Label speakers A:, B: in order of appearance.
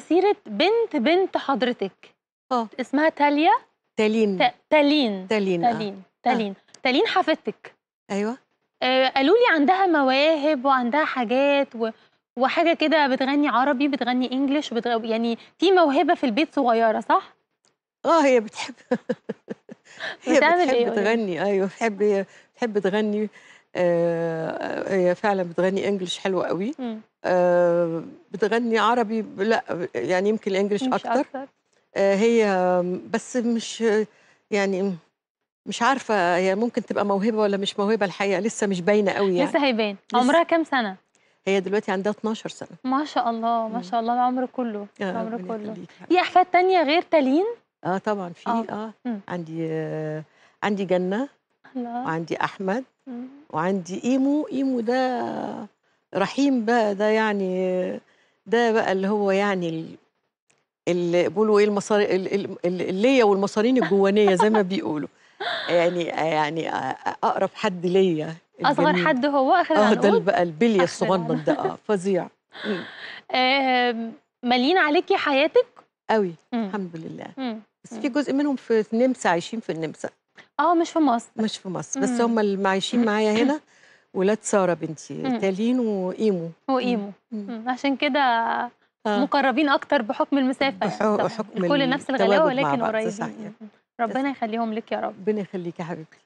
A: سيرة بنت بنت حضرتك اه اسمها تاليا تالين تالين تالين تالين آه. تالين آه. تالين حفيدتك ايوه آه قالوا لي عندها مواهب وعندها حاجات و... وحاجه كده بتغني عربي بتغني انجلش وبتغ... يعني في موهبه في البيت صغيره صح؟ اه هي بتحب هي بتحب إيه تغني
B: ايوه بتحب بتحب تغني آه، هي فعلا بتغني انجلش حلوه قوي آه بتغني عربي لا يعني يمكن الانجلش اكتر, أكتر. آه هي بس مش يعني مش عارفه هي ممكن تبقى موهبه ولا مش موهبه الحقيقه لسه مش باينه قوي يعني لسه هيبان عمرها كام سنه هي دلوقتي عندها 12 سنه
A: ما شاء الله ما شاء الله العمر كله آه، العمر كله
B: في احفاد تانية غير تالين اه طبعا في اه, آه. عندي آه عندي جنه الله. وعندي احمد مم. وعندي ايمو ايمو ده رحيم بقى ده يعني ده بقى اللي هو يعني اللي بيقولوا ايه المصاري ليا والمصارين الجوانيه زي ما بيقولوا يعني يعني اقرب حد ليا اصغر حد
A: هو اخر اه ده
B: بقى البليه الصغنن ده اه فظيع مالين عليكي حياتك قوي الحمد لله مم. بس في جزء منهم في النمسا عايشين في النمسا آه مش في مصر. مش في مصر، بس هم اللي عايشين معايا هنا ولاد سارة بنتي، تالين وإيمو.
A: وإيمو، عشان كده آه. مقربين أكتر بحكم المسافة بحكم كل نفس الغلاوة ولكن قريبين. ربنا يخليهم لك يا رب. ربنا يخليك يا حبيبتي.